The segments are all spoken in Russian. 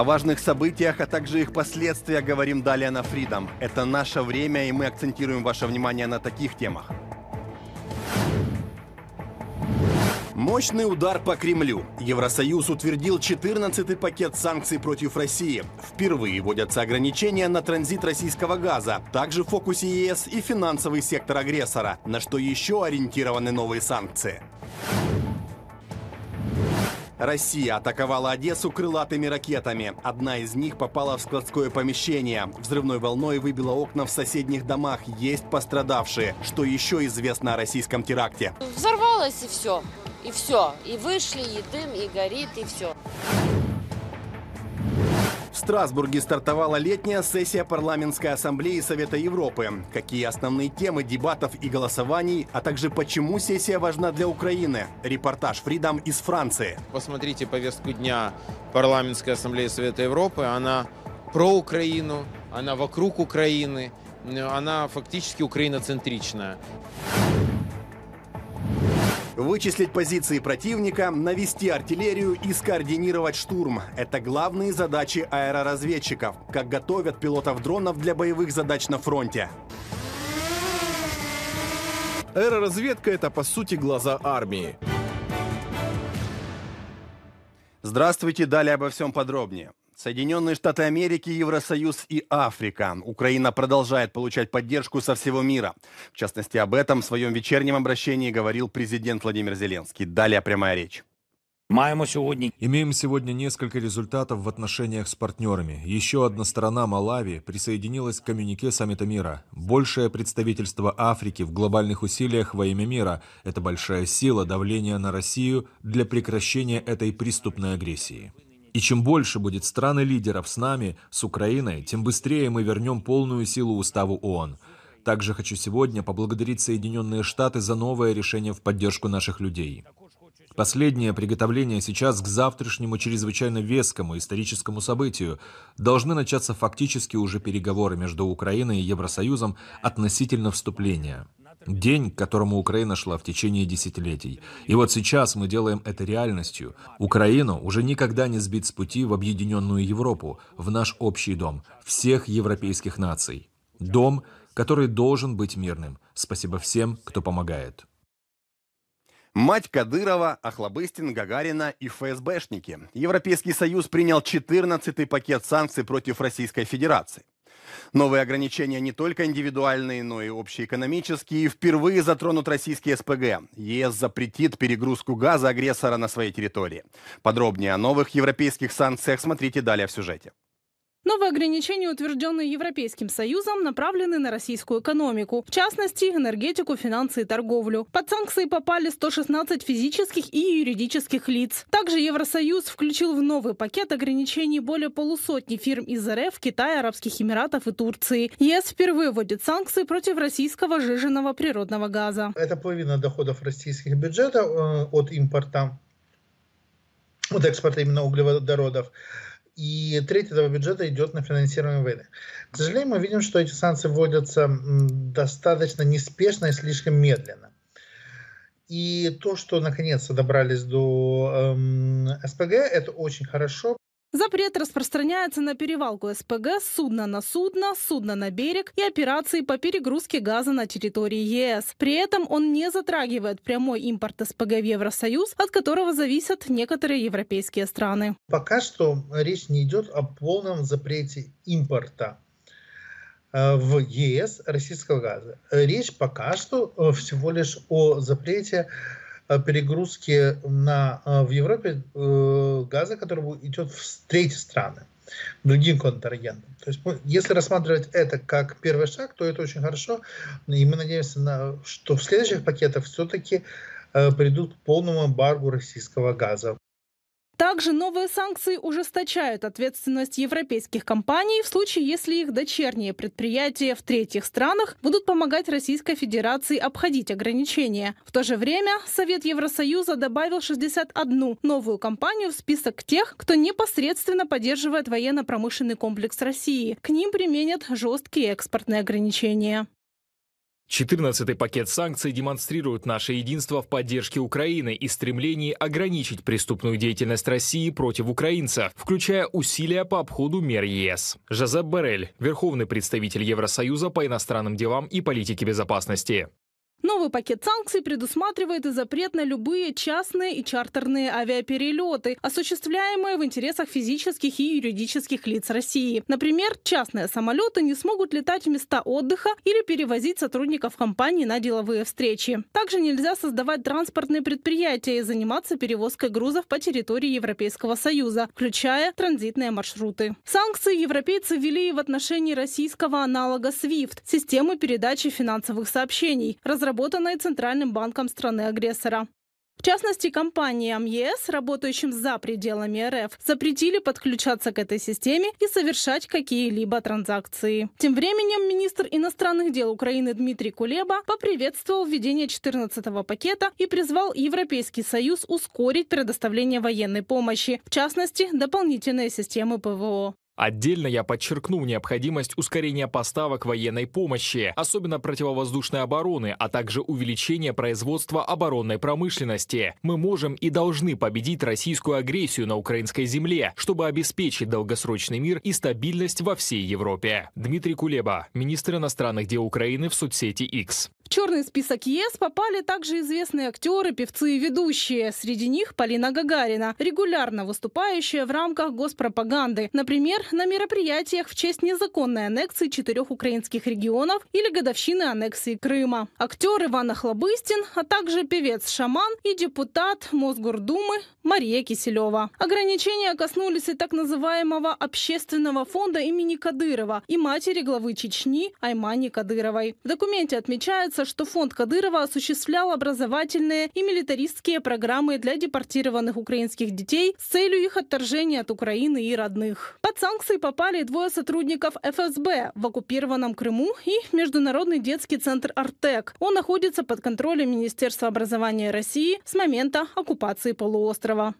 О важных событиях, а также их последствиях говорим далее на Freedom. Это наше время, и мы акцентируем ваше внимание на таких темах. Мощный удар по Кремлю. Евросоюз утвердил 14-й пакет санкций против России. Впервые вводятся ограничения на транзит российского газа. Также в фокусе ЕС и финансовый сектор агрессора, на что еще ориентированы новые санкции. Россия атаковала Одессу крылатыми ракетами. Одна из них попала в складское помещение. Взрывной волной выбила окна в соседних домах. Есть пострадавшие. Что еще известно о российском теракте? Взорвалось и все. И все. И вышли, и дым, и горит, и все. Страсбурге стартовала летняя сессия Парламентской ассамблеи Совета Европы. Какие основные темы дебатов и голосований, а также почему сессия важна для Украины? Репортаж «Фридом» из Франции. Посмотрите повестку дня Парламентской ассамблеи Совета Европы. Она про Украину, она вокруг Украины, она фактически украиноцентричная. Вычислить позиции противника, навести артиллерию и скоординировать штурм – это главные задачи аэроразведчиков, как готовят пилотов дронов для боевых задач на фронте. Аэроразведка – это, по сути, глаза армии. Здравствуйте, далее обо всем подробнее. Соединенные Штаты Америки, Евросоюз и Африка. Украина продолжает получать поддержку со всего мира. В частности, об этом в своем вечернем обращении говорил президент Владимир Зеленский. Далее прямая речь. Имеем сегодня несколько результатов в отношениях с партнерами. Еще одна сторона Малави присоединилась к коммюнике Саммита мира. Большее представительство Африки в глобальных усилиях во имя мира – это большая сила давления на Россию для прекращения этой преступной агрессии. И чем больше будет стран и лидеров с нами, с Украиной, тем быстрее мы вернем полную силу уставу ООН. Также хочу сегодня поблагодарить Соединенные Штаты за новое решение в поддержку наших людей. Последнее приготовление сейчас к завтрашнему чрезвычайно вескому историческому событию должны начаться фактически уже переговоры между Украиной и Евросоюзом относительно вступления. День, к которому Украина шла в течение десятилетий. И вот сейчас мы делаем это реальностью. Украину уже никогда не сбить с пути в объединенную Европу, в наш общий дом, всех европейских наций. Дом, который должен быть мирным. Спасибо всем, кто помогает. Мать Кадырова, Охлобыстин, Гагарина и ФСБшники. Европейский Союз принял 14-й пакет санкций против Российской Федерации. Новые ограничения не только индивидуальные, но и общеэкономические впервые затронут российский СПГ. ЕС запретит перегрузку газа агрессора на своей территории. Подробнее о новых европейских санкциях смотрите далее в сюжете. Новые ограничения, утвержденные Европейским Союзом, направлены на российскую экономику, в частности, энергетику, финансы и торговлю. Под санкции попали 116 физических и юридических лиц. Также Евросоюз включил в новый пакет ограничений более полусотни фирм из РФ, Китая, Арабских Эмиратов и Турции. ЕС впервые вводит санкции против российского жиженного природного газа. Это половина доходов российских бюджетов э, от импорта от экспорта именно углеводородов и треть этого бюджета идет на финансирование войны. К сожалению, мы видим, что эти санкции вводятся достаточно неспешно и слишком медленно. И то, что наконец-то добрались до эм, СПГ, это очень хорошо, Запрет распространяется на перевалку СПГ, судно на судно, судно на берег и операции по перегрузке газа на территории ЕС. При этом он не затрагивает прямой импорт СПГ в Евросоюз, от которого зависят некоторые европейские страны. Пока что речь не идет о полном запрете импорта э, в ЕС российского газа. Речь пока что э, всего лишь о запрете Э, перегрузки на, э, в Европе э, газа, который идет в третьи страны другим контрагентам. То есть, если рассматривать это как первый шаг, то это очень хорошо, и мы надеемся, на, что в следующих пакетах все-таки придут к полному эмбаргу российского газа. Также новые санкции ужесточают ответственность европейских компаний в случае, если их дочерние предприятия в третьих странах будут помогать Российской Федерации обходить ограничения. В то же время Совет Евросоюза добавил 61 новую компанию в список тех, кто непосредственно поддерживает военно-промышленный комплекс России. К ним применят жесткие экспортные ограничения. 14-й пакет санкций демонстрирует наше единство в поддержке Украины и стремлении ограничить преступную деятельность России против украинцев, включая усилия по обходу мер ЕС. Жозеп Барель, верховный представитель Евросоюза по иностранным делам и политике безопасности. Новый пакет санкций предусматривает и запрет на любые частные и чартерные авиаперелеты, осуществляемые в интересах физических и юридических лиц России. Например, частные самолеты не смогут летать в места отдыха или перевозить сотрудников компании на деловые встречи. Также нельзя создавать транспортные предприятия и заниматься перевозкой грузов по территории Европейского Союза, включая транзитные маршруты. Санкции европейцы ввели и в отношении российского аналога SWIFT – системы передачи финансовых сообщений, разработанные Центральным банком страны-агрессора. В частности, компаниям ЕС, работающим за пределами РФ, запретили подключаться к этой системе и совершать какие-либо транзакции. Тем временем министр иностранных дел Украины Дмитрий Кулеба поприветствовал введение 14-го пакета и призвал Европейский Союз ускорить предоставление военной помощи, в частности, дополнительные системы ПВО. Отдельно я подчеркнул необходимость ускорения поставок военной помощи, особенно противовоздушной обороны, а также увеличения производства оборонной промышленности. Мы можем и должны победить российскую агрессию на украинской земле, чтобы обеспечить долгосрочный мир и стабильность во всей Европе. Дмитрий Кулеба, министр иностранных дел Украины в соцсети X. В черный список ЕС попали также известные актеры, певцы и ведущие. Среди них Полина Гагарина, регулярно выступающая в рамках госпропаганды. Например, на мероприятиях в честь незаконной аннексии четырех украинских регионов или годовщины аннексии Крыма. Актер Иван Охлобыстин, а также певец-шаман и депутат Мосгордумы Мария Киселева. Ограничения коснулись и так называемого общественного фонда имени Кадырова и матери главы Чечни Аймани Кадыровой. В документе отмечается, Отмечается, что фонд Кадырова осуществлял образовательные и милитаристские программы для депортированных украинских детей с целью их отторжения от Украины и родных. Под санкции попали двое сотрудников ФСБ в оккупированном Крыму и Международный детский центр «Артек». Он находится под контролем Министерства образования России с момента оккупации полуострова.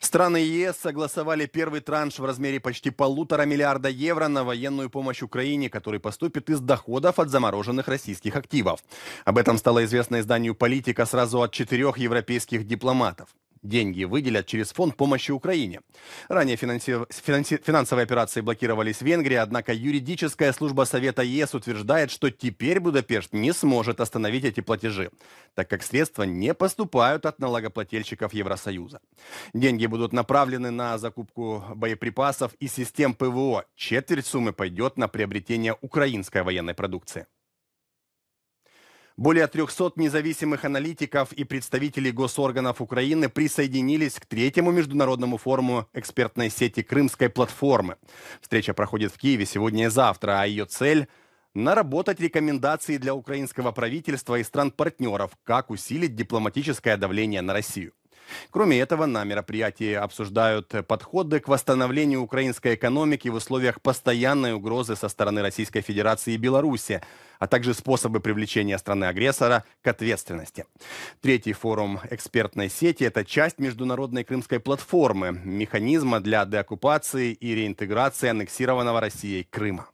Страны ЕС согласовали первый транш в размере почти полутора миллиарда евро на военную помощь Украине, который поступит из доходов от замороженных российских активов. Об этом стало известно изданию «Политика» сразу от четырех европейских дипломатов. Деньги выделят через фонд помощи Украине. Ранее финанси... Финанси... финансовые операции блокировались в Венгрии, однако юридическая служба Совета ЕС утверждает, что теперь Будапешт не сможет остановить эти платежи, так как средства не поступают от налогоплательщиков Евросоюза. Деньги будут направлены на закупку боеприпасов и систем ПВО. Четверть суммы пойдет на приобретение украинской военной продукции. Более 300 независимых аналитиков и представителей госорганов Украины присоединились к третьему международному форуму экспертной сети Крымской платформы. Встреча проходит в Киеве сегодня и завтра, а ее цель наработать рекомендации для украинского правительства и стран-партнеров, как усилить дипломатическое давление на Россию. Кроме этого, на мероприятии обсуждают подходы к восстановлению украинской экономики в условиях постоянной угрозы со стороны Российской Федерации и Беларуси, а также способы привлечения страны-агрессора к ответственности. Третий форум экспертной сети – это часть международной крымской платформы, механизма для деоккупации и реинтеграции аннексированного Россией Крыма.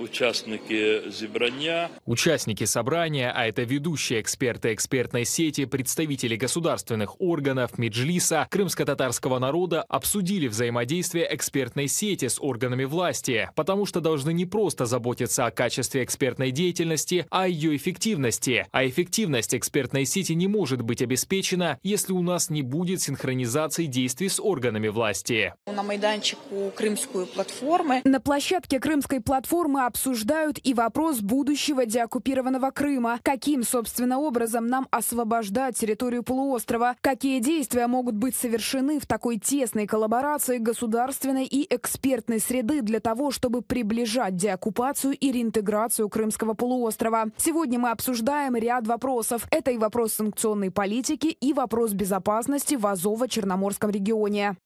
Участники зібрання. Участники собрания, а это ведущие эксперты экспертной сети, представители государственных органов, Меджлиса, крымско-татарского народа обсудили взаимодействие экспертной сети с органами власти, потому что должны не просто заботиться о качестве экспертной деятельности, а о ее эффективности. А эффективность экспертной сети не может быть обеспечена, если у нас не будет синхронизации действий с органами власти. На майданчику Крымскую платформы. На площадке Крымской платформы обсуждают и вопрос будущего деоккупированного Крыма. Каким, собственно, образом нам освобождать территорию полуострова? Какие действия могут быть совершены в такой тесной коллаборации государственной и экспертной среды для того, чтобы приближать деоккупацию и реинтеграцию Крымского полуострова? Сегодня мы обсуждаем ряд вопросов. Это и вопрос санкционной политики, и вопрос безопасности в Азово-Черноморском регионе.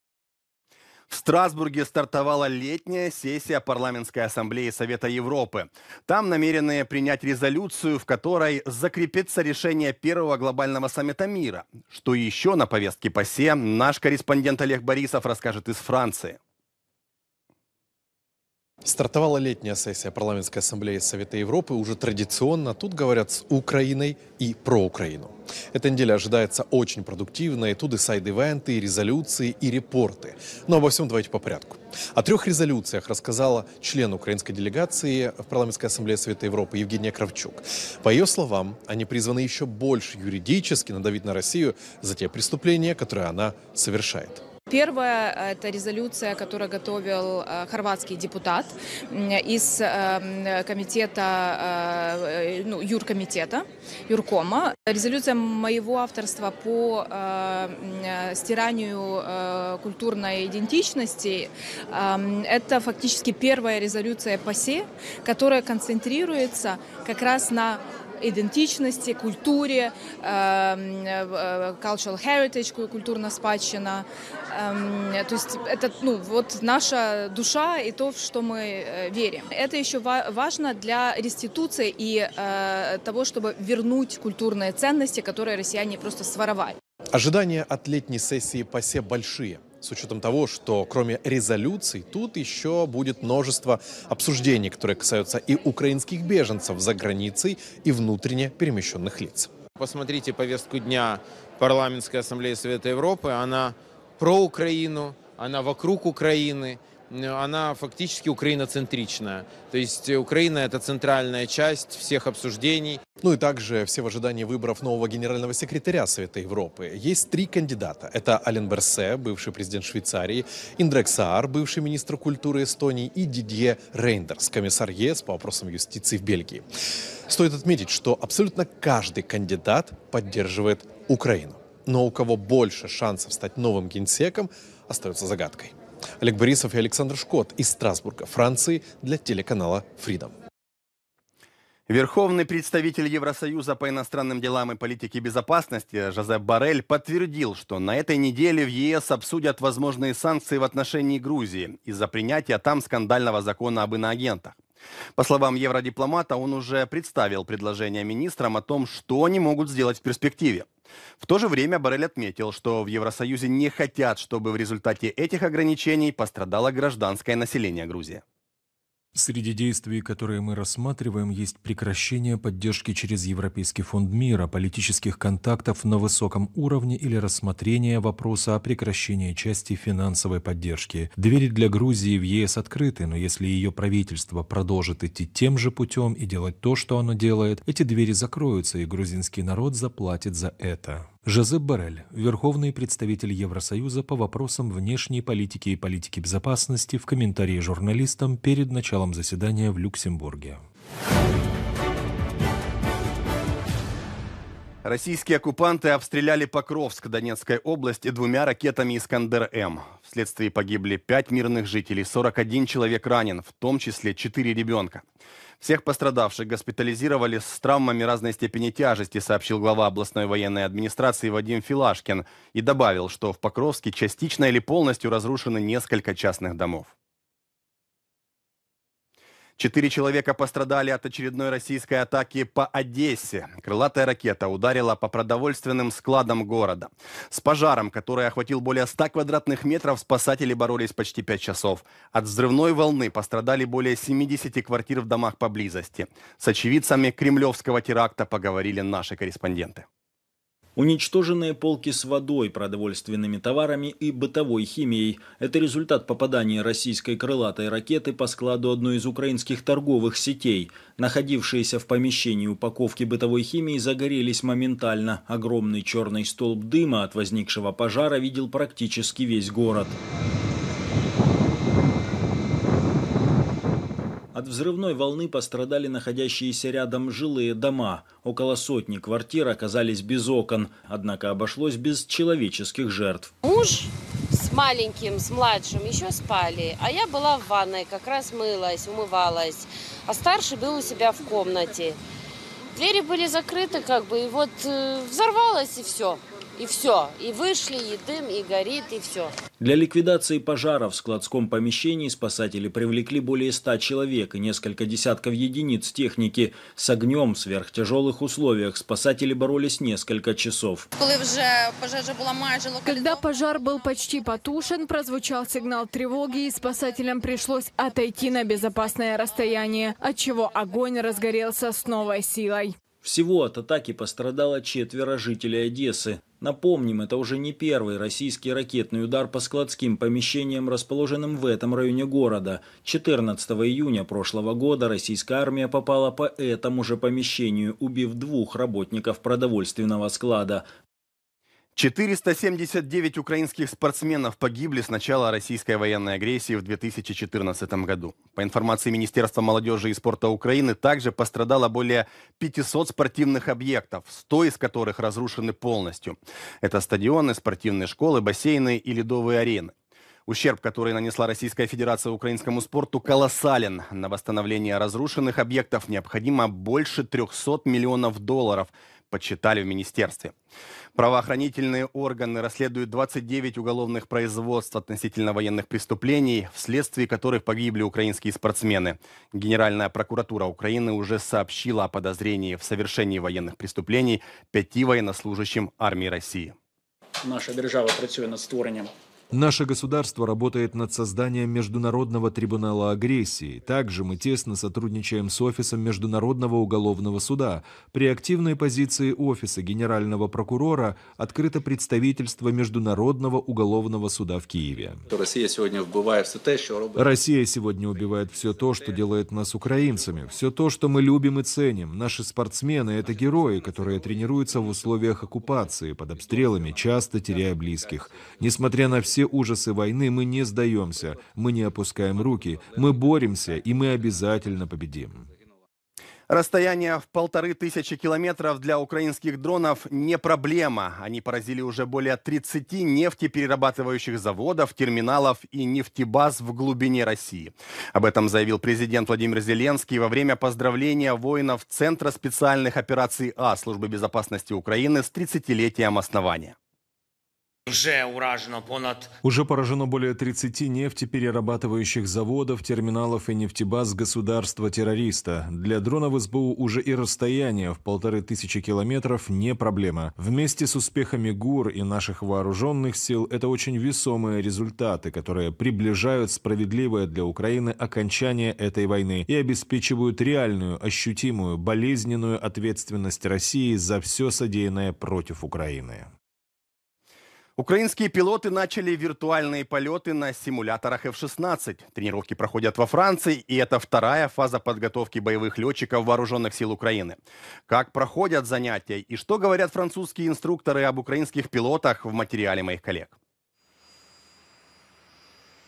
В Страсбурге стартовала летняя сессия Парламентской ассамблеи Совета Европы. Там намерены принять резолюцию, в которой закрепится решение первого глобального саммита мира. Что еще на повестке ПАСЕ, наш корреспондент Олег Борисов расскажет из Франции. Стартовала летняя сессия Парламентской ассамблеи Совета Европы уже традиционно. Тут говорят с Украиной и про Украину. Эта неделя ожидается очень продуктивная. Тут и сайд-ивенты, и резолюции, и репорты. Но обо всем давайте по порядку. О трех резолюциях рассказала член украинской делегации в Парламентской ассамблее Совета Европы Евгения Кравчук. По ее словам, они призваны еще больше юридически надавить на Россию за те преступления, которые она совершает. Первая э, – это резолюция, которую готовил э, хорватский депутат из э, комитета, ну, юркомитета, юркома. Резолюция моего авторства по стиранию культурной идентичности эм, – это фактически первая резолюция ПАСЕ, которая концентрируется как раз на идентичности, культуре, cultural heritage, культурно спадщина. Эм, то есть это ну, вот наша душа и то, в что мы э, верим. Это еще важно для реституции и э, того, чтобы вернуть культурные ценности, которые россияне просто своровали. Ожидания от летней сессии ПАСЕ большие с учетом того, что кроме резолюций тут еще будет множество обсуждений, которые касаются и украинских беженцев за границей, и внутренне перемещенных лиц. Посмотрите повестку дня Парламентской ассамблеи Совета Европы. Она про Украину, она вокруг Украины, она фактически украиноцентричная. То есть Украина – это центральная часть всех обсуждений. Ну и также все в ожидании выборов нового генерального секретаря Совета Европы. Есть три кандидата. Это Ален Берсе, бывший президент Швейцарии, Индрек Саар, бывший министр культуры Эстонии, и Дидье Рейндерс, комиссар ЕС по вопросам юстиции в Бельгии. Стоит отметить, что абсолютно каждый кандидат поддерживает Украину. Но у кого больше шансов стать новым генсеком, остается загадкой. Олег Борисов и Александр Шкот из Страсбурга, Франции, для телеканала Freedom. Верховный представитель Евросоюза по иностранным делам и политике безопасности Жозеп Барель подтвердил, что на этой неделе в ЕС обсудят возможные санкции в отношении Грузии из-за принятия там скандального закона об иноагентах. По словам евродипломата, он уже представил предложение министрам о том, что они могут сделать в перспективе. В то же время Боррель отметил, что в Евросоюзе не хотят, чтобы в результате этих ограничений пострадало гражданское население Грузии. Среди действий, которые мы рассматриваем, есть прекращение поддержки через Европейский фонд мира, политических контактов на высоком уровне или рассмотрение вопроса о прекращении части финансовой поддержки. Двери для Грузии в ЕС открыты, но если ее правительство продолжит идти тем же путем и делать то, что оно делает, эти двери закроются, и грузинский народ заплатит за это. Жозеп Барель, верховный представитель Евросоюза по вопросам внешней политики и политики безопасности в комментарии журналистам перед началом заседания в Люксембурге. Российские оккупанты обстреляли Покровск Донецкой области двумя ракетами «Искандер-М». Вследствие погибли пять мирных жителей, 41 человек ранен, в том числе 4 ребенка. Всех пострадавших госпитализировали с травмами разной степени тяжести, сообщил глава областной военной администрации Вадим Филашкин и добавил, что в Покровске частично или полностью разрушены несколько частных домов. Четыре человека пострадали от очередной российской атаки по Одессе. Крылатая ракета ударила по продовольственным складам города. С пожаром, который охватил более 100 квадратных метров, спасатели боролись почти 5 часов. От взрывной волны пострадали более 70 квартир в домах поблизости. С очевидцами кремлевского теракта поговорили наши корреспонденты. Уничтоженные полки с водой, продовольственными товарами и бытовой химией – это результат попадания российской крылатой ракеты по складу одной из украинских торговых сетей. Находившиеся в помещении упаковки бытовой химии загорелись моментально. Огромный черный столб дыма от возникшего пожара видел практически весь город. От взрывной волны пострадали находящиеся рядом жилые дома. Около сотни квартир оказались без окон, однако обошлось без человеческих жертв. Муж с маленьким, с младшим еще спали, а я была в ванной, как раз мылась, умывалась. А старший был у себя в комнате. Двери были закрыты, как бы, и вот э, взорвалось, и все. И все. И вышли, и дым, и горит, и все. Для ликвидации пожара в складском помещении спасатели привлекли более ста человек и несколько десятков единиц техники. С огнем в сверхтяжелых условиях спасатели боролись несколько часов. Когда пожар был почти потушен, прозвучал сигнал тревоги, и спасателям пришлось отойти на безопасное расстояние, отчего огонь разгорелся с новой силой. Всего от атаки пострадало четверо жителей Одессы. Напомним, это уже не первый российский ракетный удар по складским помещениям, расположенным в этом районе города. 14 июня прошлого года российская армия попала по этому же помещению, убив двух работников продовольственного склада. 479 украинских спортсменов погибли с начала российской военной агрессии в 2014 году. По информации Министерства молодежи и спорта Украины, также пострадало более 500 спортивных объектов, 100 из которых разрушены полностью. Это стадионы, спортивные школы, бассейны и ледовые арены. Ущерб, который нанесла Российская Федерация украинскому спорту, колоссален. На восстановление разрушенных объектов необходимо больше 300 миллионов долларов – почитали в министерстве. Правоохранительные органы расследуют 29 уголовных производств относительно военных преступлений, вследствие которых погибли украинские спортсмены. Генеральная прокуратура Украины уже сообщила о подозрении в совершении военных преступлений пяти военнослужащим армии России. Наша держава працює над створением. Наше государство работает над созданием Международного трибунала агрессии. Также мы тесно сотрудничаем с Офисом Международного уголовного суда. При активной позиции Офиса Генерального прокурора открыто представительство Международного уголовного суда в Киеве. Россия сегодня все то, что Россия сегодня убивает все то, что делает нас украинцами. Все то, что мы любим и ценим. Наши спортсмены – это герои, которые тренируются в условиях оккупации, под обстрелами, часто теряя близких. Несмотря на все все ужасы войны, мы не сдаемся, мы не опускаем руки, мы боремся, и мы обязательно победим. Расстояние в полторы тысячи километров для украинских дронов не проблема. Они поразили уже более 30 нефтеперерабатывающих заводов, терминалов и нефтебаз в глубине России. Об этом заявил президент Владимир Зеленский во время поздравления воинов Центра специальных операций А Службы безопасности Украины с 30-летием основания. Уже поражено более 30 нефтеперерабатывающих заводов, терминалов и нефтебаз государства-террориста. Для дронов СБУ уже и расстояние в полторы тысячи километров не проблема. Вместе с успехами ГУР и наших вооруженных сил это очень весомые результаты, которые приближают справедливое для Украины окончание этой войны и обеспечивают реальную, ощутимую, болезненную ответственность России за все содеянное против Украины. Украинские пилоты начали виртуальные полеты на симуляторах F-16. Тренировки проходят во Франции, и это вторая фаза подготовки боевых летчиков вооруженных сил Украины. Как проходят занятия и что говорят французские инструкторы об украинских пилотах в материале моих коллег.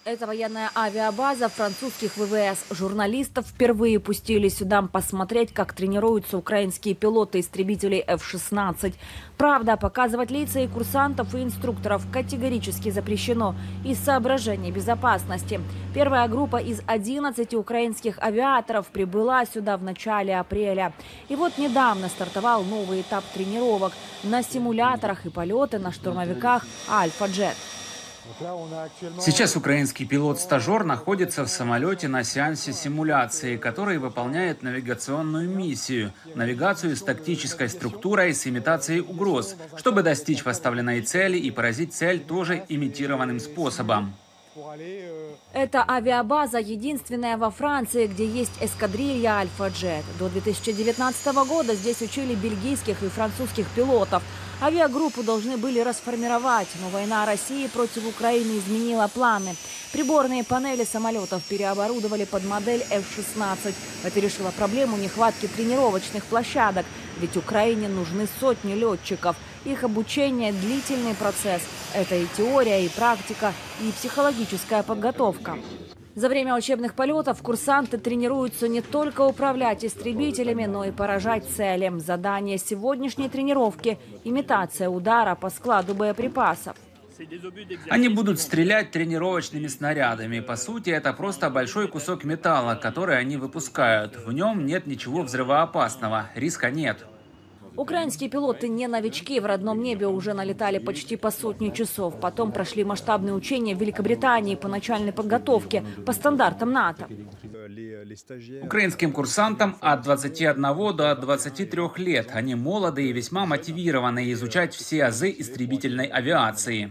Это военная авиабаза французских ВВС. Журналистов впервые пустили сюда посмотреть, как тренируются украинские пилоты истребителей F-16. Правда, показывать лица и курсантов, и инструкторов категорически запрещено из соображений безопасности. Первая группа из 11 украинских авиаторов прибыла сюда в начале апреля. И вот недавно стартовал новый этап тренировок на симуляторах и полеты на штурмовиках «Альфа-Джет». Сейчас украинский пилот-стажер находится в самолете на сеансе симуляции, который выполняет навигационную миссию, навигацию с тактической структурой с имитацией угроз, чтобы достичь поставленной цели и поразить цель тоже имитированным способом. Euh, Это авиабаза единственная во Франции, где есть эскадрилья «Альфа-Джет». До 2019 года здесь учили бельгийских и французских пилотов. Авиагруппу должны были расформировать, но война России против Украины изменила планы. Приборные панели самолетов переоборудовали под модель F-16. Это решило проблему нехватки тренировочных площадок, ведь Украине нужны сотни летчиков – их обучение – длительный процесс. Это и теория, и практика, и психологическая подготовка. За время учебных полетов курсанты тренируются не только управлять истребителями, но и поражать целям. Задание сегодняшней тренировки – имитация удара по складу боеприпасов. Они будут стрелять тренировочными снарядами. По сути, это просто большой кусок металла, который они выпускают. В нем нет ничего взрывоопасного, риска нет. Украинские пилоты не новички, в родном небе уже налетали почти по сотни часов. Потом прошли масштабные учения в Великобритании по начальной подготовке по стандартам НАТО. Украинским курсантам от 21 до 23 лет. Они молодые и весьма мотивированы изучать все азы истребительной авиации.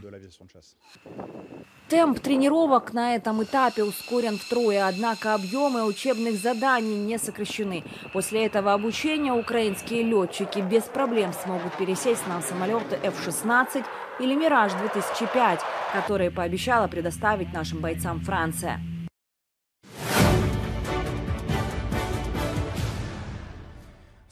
Темп тренировок на этом этапе ускорен втрое, однако объемы учебных заданий не сокращены. После этого обучения украинские летчики без проблем смогут пересесть на самолеты F-16 или «Мираж-2005», которые пообещала предоставить нашим бойцам Франция.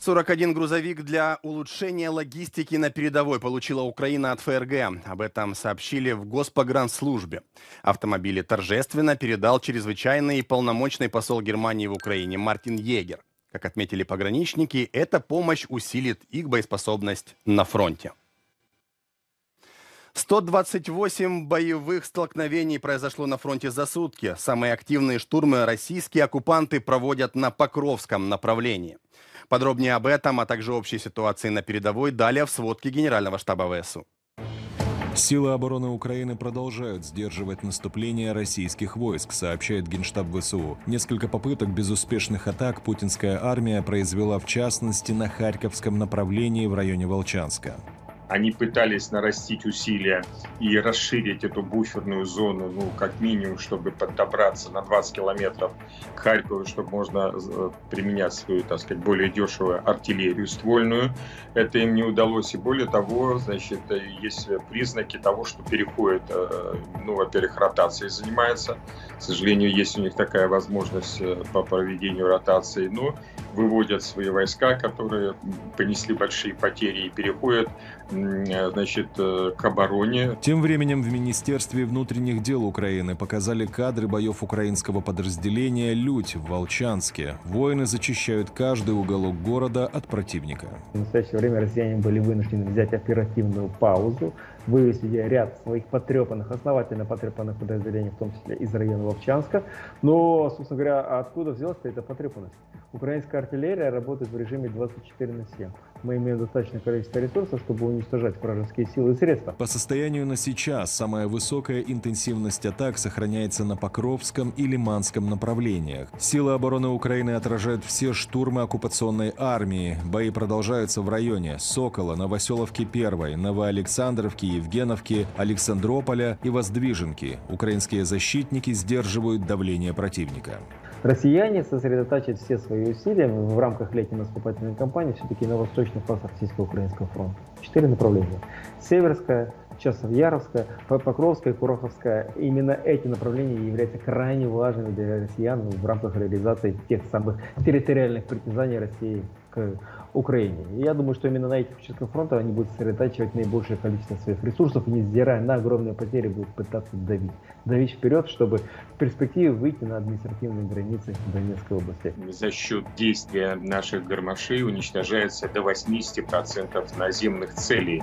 41 грузовик для улучшения логистики на передовой получила Украина от ФРГ. Об этом сообщили в Госпогранслужбе. Автомобили торжественно передал чрезвычайный и полномочный посол Германии в Украине Мартин Егер. Как отметили пограничники, эта помощь усилит их боеспособность на фронте. 128 боевых столкновений произошло на фронте за сутки. Самые активные штурмы российские оккупанты проводят на Покровском направлении. Подробнее об этом, а также общей ситуации на передовой далее в сводке Генерального штаба ВСУ. Силы обороны Украины продолжают сдерживать наступление российских войск, сообщает Генштаб ВСУ. Несколько попыток безуспешных атак путинская армия произвела в частности на Харьковском направлении в районе Волчанска они пытались нарастить усилия и расширить эту буферную зону, ну, как минимум, чтобы подобраться на 20 километров к Харькову, чтобы можно э, применять свою, так сказать, более дешевую артиллерию ствольную. Это им не удалось. И более того, значит, есть признаки того, что переходит, э, ну, во-первых, ротацией занимается. К сожалению, есть у них такая возможность э, по проведению ротации. Но выводят свои войска, которые понесли большие потери и переходят значит, э, к обороне. Тем временем в Министерстве внутренних дел Украины показали кадры боев украинского подразделения «Людь» в Волчанске. Воины зачищают каждый уголок города от противника. В настоящее время россияне были вынуждены взять оперативную паузу, вывести ряд своих потрепанных, основательно потрепанных подразделений, в том числе из района Волчанска. Но, собственно говоря, откуда взялась эта потрепанность? Украинская артиллерия работает в режиме 24 на 7 мы имеем достаточное количество ресурсов, чтобы уничтожать вражеские силы и средства. По состоянию на сейчас самая высокая интенсивность атак сохраняется на Покровском и Лиманском направлениях. Силы обороны Украины отражают все штурмы оккупационной армии. Бои продолжаются в районе Сокола, Новоселовки 1, Новоалександровки, Евгеновки, Александрополя и Воздвиженки. Украинские защитники сдерживают давление противника. Россияне сосредотачивают все свои усилия в рамках летней наступательной кампании все-таки на восточных фасах Российско-Украинского фронта. Четыре направления. Северская, Часовьяровская, Покровская, Кураховская. Именно эти направления являются крайне важными для россиян в рамках реализации тех самых территориальных притязаний России к Украине. И я думаю, что именно на этих участках фронта они будут сосредотачивать наибольшее количество своих ресурсов и, не сдирая на огромные потери, будут пытаться давить. Давить вперед, чтобы в перспективе выйти на административные границы Донецкой области. За счет действия наших гармашей уничтожается до 80% наземных целей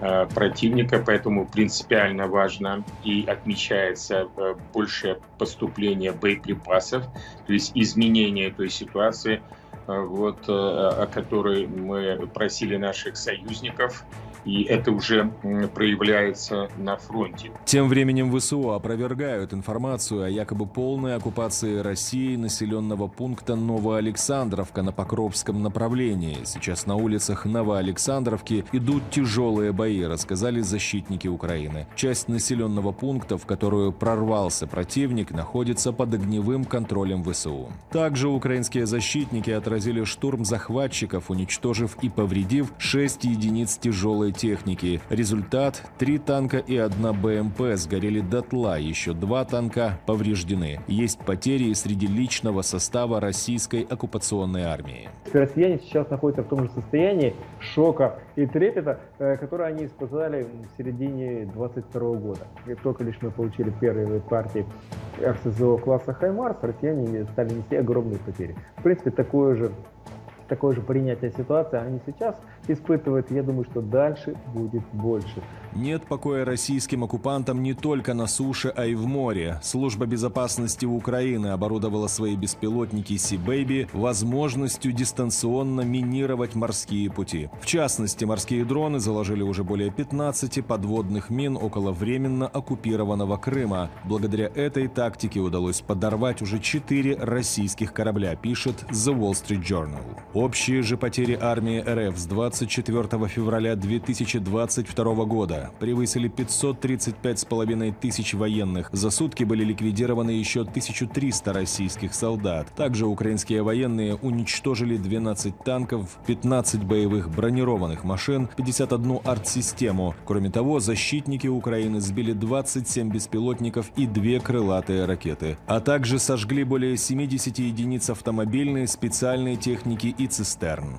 э, противника, поэтому принципиально важно и отмечается э, большее поступление боеприпасов, то есть изменение той ситуации – вот, э, о которой мы просили наших союзников и это уже проявляется на фронте. Тем временем ВСУ опровергают информацию о якобы полной оккупации России населенного пункта Новоалександровка на Покровском направлении. Сейчас на улицах Новоалександровки идут тяжелые бои, рассказали защитники Украины. Часть населенного пункта, в которую прорвался противник, находится под огневым контролем ВСУ. Также украинские защитники отразили штурм захватчиков, уничтожив и повредив 6 единиц тяжелой тяжелой техники. Результат – три танка и одна БМП сгорели дотла, еще два танка повреждены. Есть потери и среди личного состава российской оккупационной армии. Россияне сейчас находятся в том же состоянии шока и трепета, э, которое они испытали в середине 22 года. И только лишь мы получили первые партии РСЗО класса «Хаймарс», россияне стали нести огромные потери. В принципе, такое же такое же принятие ситуации они а сейчас испытывает, я думаю, что дальше будет больше. Нет покоя российским оккупантам не только на суше, а и в море. Служба безопасности Украины оборудовала свои беспилотники Sea Baby возможностью дистанционно минировать морские пути. В частности, морские дроны заложили уже более 15 подводных мин около временно оккупированного Крыма. Благодаря этой тактике удалось подорвать уже 4 российских корабля, пишет The Wall Street Journal. Общие же потери армии РФ с 20 24 февраля 2022 года превысили 535 с половиной тысяч военных. За сутки были ликвидированы еще 1300 российских солдат. Также украинские военные уничтожили 12 танков, 15 боевых бронированных машин, 51 артсистему. Кроме того, защитники Украины сбили 27 беспилотников и две крылатые ракеты. А также сожгли более 70 единиц автомобильной, специальной техники и цистерн.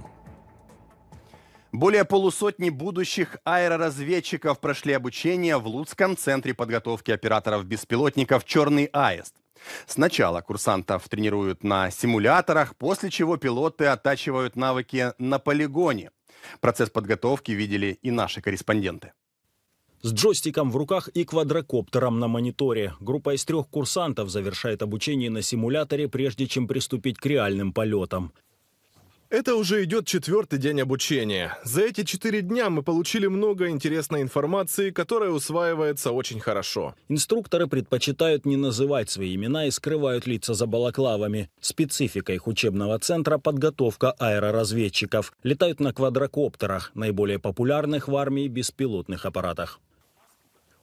Более полусотни будущих аэроразведчиков прошли обучение в Луцком центре подготовки операторов-беспилотников «Черный аист». Сначала курсантов тренируют на симуляторах, после чего пилоты оттачивают навыки на полигоне. Процесс подготовки видели и наши корреспонденты. С джойстиком в руках и квадрокоптером на мониторе. Группа из трех курсантов завершает обучение на симуляторе, прежде чем приступить к реальным полетам. Это уже идет четвертый день обучения. За эти четыре дня мы получили много интересной информации, которая усваивается очень хорошо. Инструкторы предпочитают не называть свои имена и скрывают лица за балаклавами. Специфика их учебного центра – подготовка аэроразведчиков. Летают на квадрокоптерах, наиболее популярных в армии беспилотных аппаратах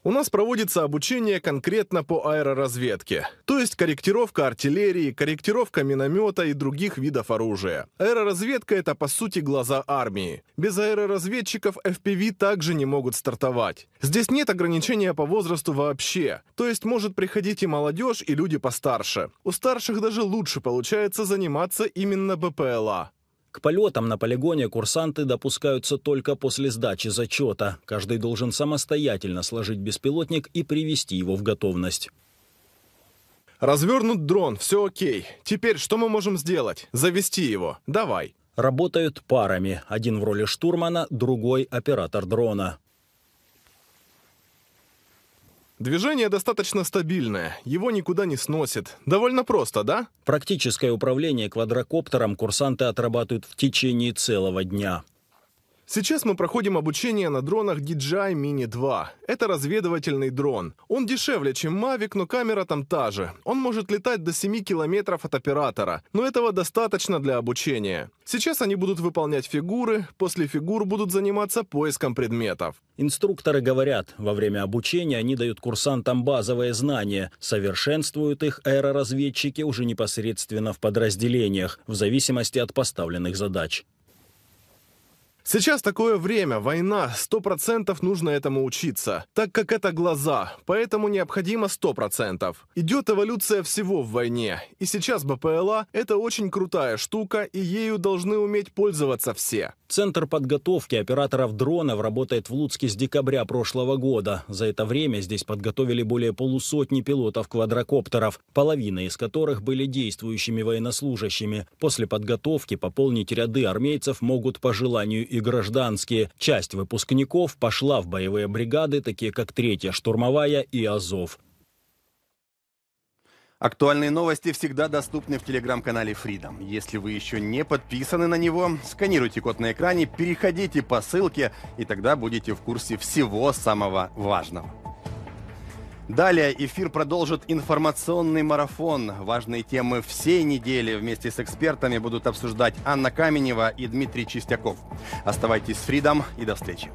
у нас проводится обучение конкретно по аэроразведке, то есть корректировка артиллерии, корректировка миномета и других видов оружия. Аэроразведка — это, по сути, глаза армии. Без аэроразведчиков FPV также не могут стартовать. Здесь нет ограничения по возрасту вообще, то есть может приходить и молодежь, и люди постарше. У старших даже лучше получается заниматься именно БПЛА. К полетам на полигоне курсанты допускаются только после сдачи зачета. Каждый должен самостоятельно сложить беспилотник и привести его в готовность. «Развернут дрон, все окей. Теперь что мы можем сделать? Завести его. Давай». Работают парами. Один в роли штурмана, другой — оператор дрона. Движение достаточно стабильное, его никуда не сносит. Довольно просто, да? Практическое управление квадрокоптером курсанты отрабатывают в течение целого дня. Сейчас мы проходим обучение на дронах DJI Mini 2. Это разведывательный дрон. Он дешевле, чем Mavic, но камера там та же. Он может летать до 7 километров от оператора, но этого достаточно для обучения. Сейчас они будут выполнять фигуры, после фигур будут заниматься поиском предметов. Инструкторы говорят, во время обучения они дают курсантам базовые знания, совершенствуют их аэроразведчики уже непосредственно в подразделениях, в зависимости от поставленных задач. Сейчас такое время, война, 100% нужно этому учиться, так как это глаза, поэтому необходимо 100%. Идет эволюция всего в войне, и сейчас БПЛА – это очень крутая штука, и ею должны уметь пользоваться все. Центр подготовки операторов дронов работает в Луцке с декабря прошлого года. За это время здесь подготовили более полусотни пилотов квадрокоптеров, половина из которых были действующими военнослужащими. После подготовки пополнить ряды армейцев могут по желанию и и гражданские, часть выпускников пошла в боевые бригады, такие как «Третья штурмовая» и «Азов». Актуальные новости всегда доступны в телеграм-канале Freedom. Если вы еще не подписаны на него, сканируйте код на экране, переходите по ссылке, и тогда будете в курсе всего самого важного. Далее эфир продолжит информационный марафон. Важные темы всей недели вместе с экспертами будут обсуждать Анна Каменева и Дмитрий Чистяков. Оставайтесь с Фридом и до встречи.